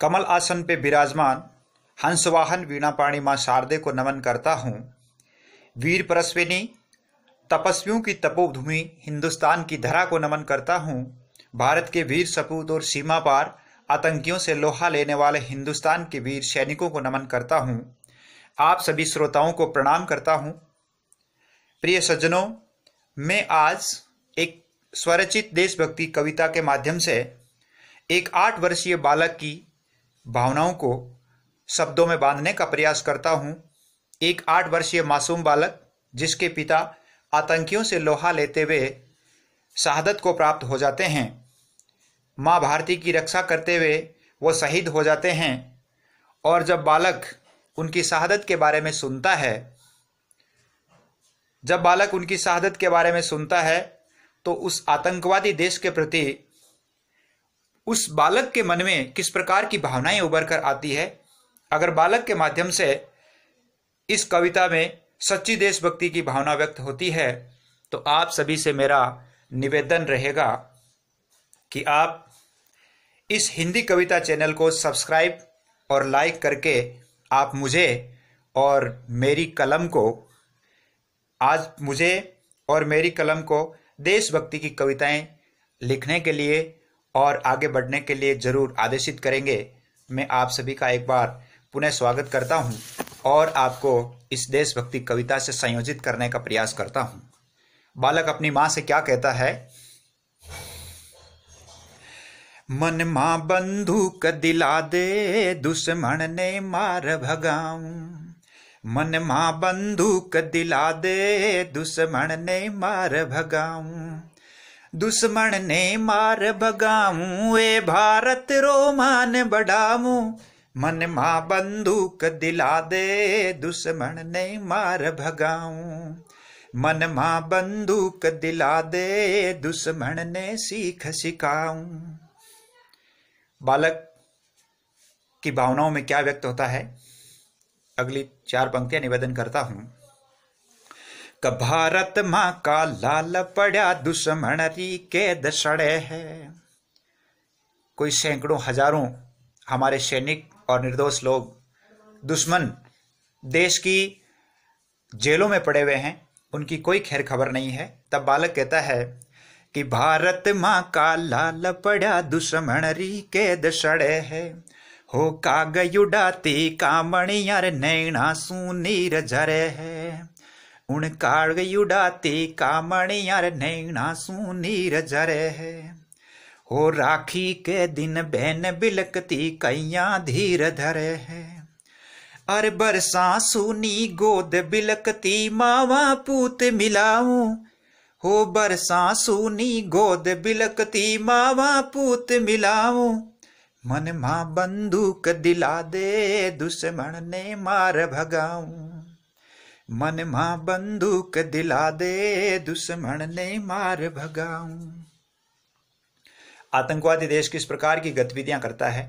कमल आसन पे विराजमान हंसवाहन वीणापाणी माँ शारदे को नमन करता हूँ वीर परस्विनी तपस्वियों की तपोभूमि हिंदुस्तान की धरा को नमन करता हूँ भारत के वीर सपूत और सीमा पार आतंकियों से लोहा लेने वाले हिंदुस्तान के वीर सैनिकों को नमन करता हूँ आप सभी श्रोताओं को प्रणाम करता हूँ प्रिय सज्जनों मैं आज एक स्वरचित देशभक्ति कविता के माध्यम से एक आठ वर्षीय बालक की भावनाओं को शब्दों में बांधने का प्रयास करता हूं एक आठ वर्षीय मासूम बालक जिसके पिता आतंकियों से लोहा लेते हुए शहादत को प्राप्त हो जाते हैं माँ भारती की रक्षा करते हुए वो शहीद हो जाते हैं और जब बालक उनकी शहादत के बारे में सुनता है जब बालक उनकी शहादत के बारे में सुनता है तो उस आतंकवादी देश के प्रति उस बालक के मन में किस प्रकार की भावनाएं उभर कर आती है अगर बालक के माध्यम से इस कविता में सच्ची देशभक्ति की भावना व्यक्त होती है तो आप सभी से मेरा निवेदन रहेगा कि आप इस हिंदी कविता चैनल को सब्सक्राइब और लाइक करके आप मुझे और मेरी कलम को आज मुझे और मेरी कलम को देशभक्ति की कविताएं लिखने के लिए और आगे बढ़ने के लिए जरूर आदेशित करेंगे मैं आप सभी का एक बार पुनः स्वागत करता हूं और आपको इस देशभक्ति कविता से संयोजित करने का प्रयास करता हूं बालक अपनी मां से क्या कहता है मन मां बंदूक दिला दे दुश्मन ने मार भगाऊ मन मां बंदूक दिला दे दुश्मन ने मार भगाऊ दुश्मन ने मार भगाऊं ए भारत रोमान बढ़ाऊ मन माँ बंदूक दिला दे दुश्मन ने मार भगाऊ मन माँ बंदूक दिला दे दुश्मन ने सीख सिखाऊ बालक की भावनाओं में क्या व्यक्त होता है अगली चार पंक्तियां निवेदन करता हूं कभारत भारत माँ का लाल पड़ा दुश्मन री कैद सड़े है कोई सैकड़ों हजारों हमारे सैनिक और निर्दोष लोग दुश्मन देश की जेलों में पड़े हुए हैं उनकी कोई खैर खबर नहीं है तब बालक कहता है कि भारत माँ का लाल पड़ा दुश्मन री कैद सड़े है हो कागयुडाती युडाती कामणियार नैना सुनीर झरे है उन काड़गयुडाते कामणे यार नैना सू नीरज है हो राखी के दिन बहन बिलकती कैया धीर धरे है अर बरसा सुनी गोद बिलकती मावा पूत मिलाऊ हो बरसा सुनी गोद बिलकती मावा पूत मिलाऊ मन मां बंदूक दिला दे दुश्मन ने मार भगाऊं मन मां बंदूक दिला दे दुश्मन ने मार भगाऊं आतंकवादी देश किस प्रकार की गतिविधियां करता है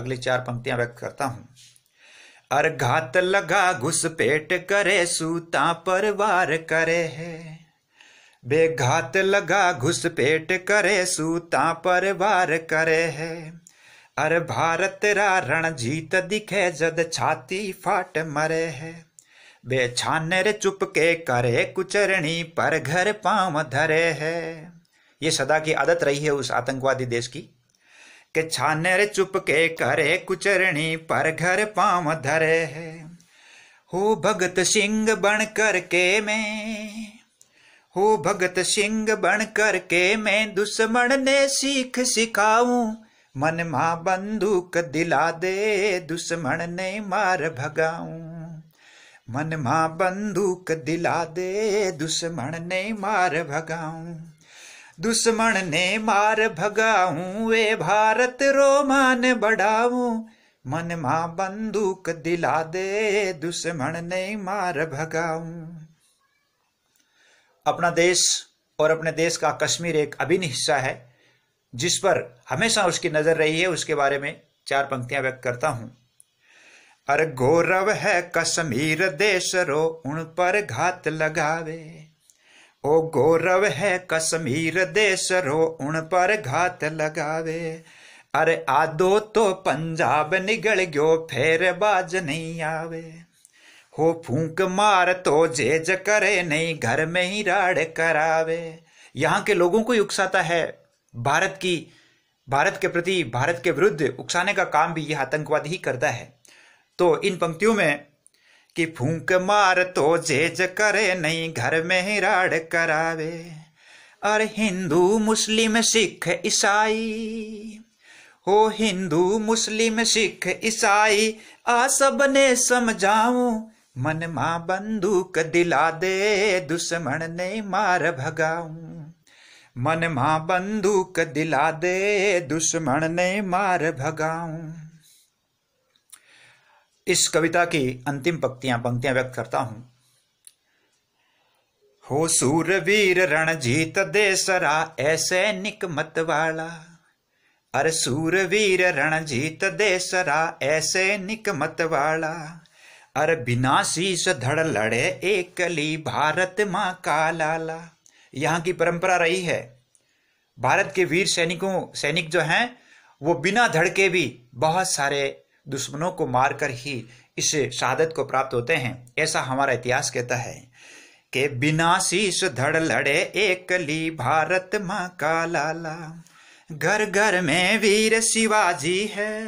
अगली चार पंक्तियां व्यक्त करता हूं अर्घात लगा घुसपेट करे सूता पर वार करे है बेघात लगा घुसपेट करे सूता पर वार करे है अरे भारत रा रणजीत दिखे जद छाती फाट मरे है चुप के करे कुचरणी पर घर पाम धरे है ये सदा की आदत रही है उस आतंकवादी देश की कि छानर के करे कुचरणी पर घर पाम धरे है हो भगत सिंह बन कर के मैं हो भगत सिंह बन कर के मैं दुश्मन ने सीख सिखाऊं मन मां बंदूक दिला दे दुश्मन ने मार भगाऊं मन मां बंदूक दिला दे दुश्मन ने मार भगाऊं दुश्मन ने मार भगाऊं वे भारत रोमान बढ़ाऊं मन माँ बंदूक दिला दे दुश्मन ने मार भगाऊं अपना देश और अपने देश का कश्मीर एक अभिन्न हिस्सा है जिस पर हमेशा उसकी नज़र रही है उसके बारे में चार पंक्तियां व्यक्त करता हूं हर गौरव है कश्मीर देश रो उन पर घात लगावे ओ गौरव है कश्मीर देश रो उन पर घात लगावे अरे आदो तो पंजाब निगल गयो फेर बाज नहीं आवे हो फूंक मार तो जेज करे नहीं घर में ही राड़ करावे यहाँ के लोगों को उकसाता है भारत की भारत के प्रति भारत के विरुद्ध उकसाने का काम भी यह आतंकवाद ही करता है तो इन पंक्तियों में कि फूंक मार तो जेज करे नहीं घर में राड करावे अरे हिंदू मुस्लिम सिख ईसाई हो हिंदू मुस्लिम सिख ईसाई आ सब ने समझाऊ मन मां बंदूक दिला दे दुश्मन ने मार भगाऊ मन माँ बंदूक दिला दे दुश्मन ने मार भगाऊ इस कविता की अंतिम पंक्तियां पंक्तियां व्यक्त करता हूं हो सूर वीर रणजीत देसरा ऐसे निक मत वाला अरे वीर रणजीत देसरा ऐसे निक मत वाला अरे बिना शीश धड़ लड़े एकली भारत माँ का लाला यहां की परंपरा रही है भारत के वीर सैनिकों सैनिक जो हैं वो बिना धड़के भी बहुत सारे दुश्मनों को मारकर ही इस शहादत को प्राप्त होते हैं ऐसा हमारा इतिहास कहता है के बिना शीश धड़ लड़े एकली भारत माँ का लाला घर घर में वीर शिवाजी है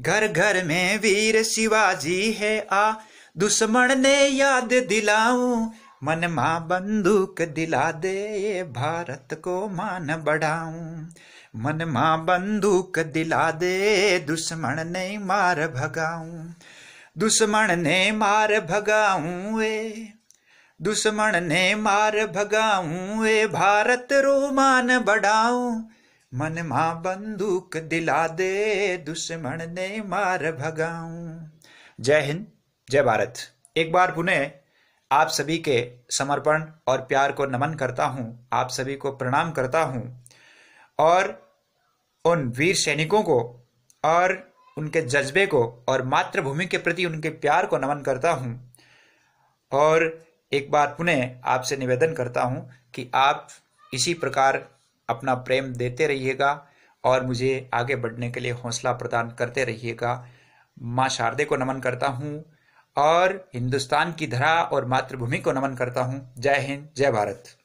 घर घर में वीर शिवाजी है आ दुश्मन ने याद दिलाऊं मन माँ बंदूक दिला दे भारत को मान बढ़ाऊं मन माँ बंदूक दिला दे दुश्मन ने मार भगाऊं दुश्मन ने मार भगाऊं ए दुश्मन ने मार भगाऊं ए भारत रोमान बढ़ाऊं मन मां बंदूक दिला दे दुश्मन ने मार भगाऊं जय हिंद जय भारत एक बार पुनः आप सभी के समर्पण और प्यार को नमन करता हूं आप सभी को प्रणाम करता हूं और उन वीर सैनिकों को और उनके जज्बे को और मातृभूमि के प्रति उनके प्यार को नमन करता हूँ और एक बार पुनः आपसे निवेदन करता हूँ कि आप इसी प्रकार अपना प्रेम देते रहिएगा और मुझे आगे बढ़ने के लिए हौसला प्रदान करते रहिएगा माँ शारदे को नमन करता हूँ और हिंदुस्तान की धरा और मातृभूमि को नमन करता हूँ जय हिंद जय भारत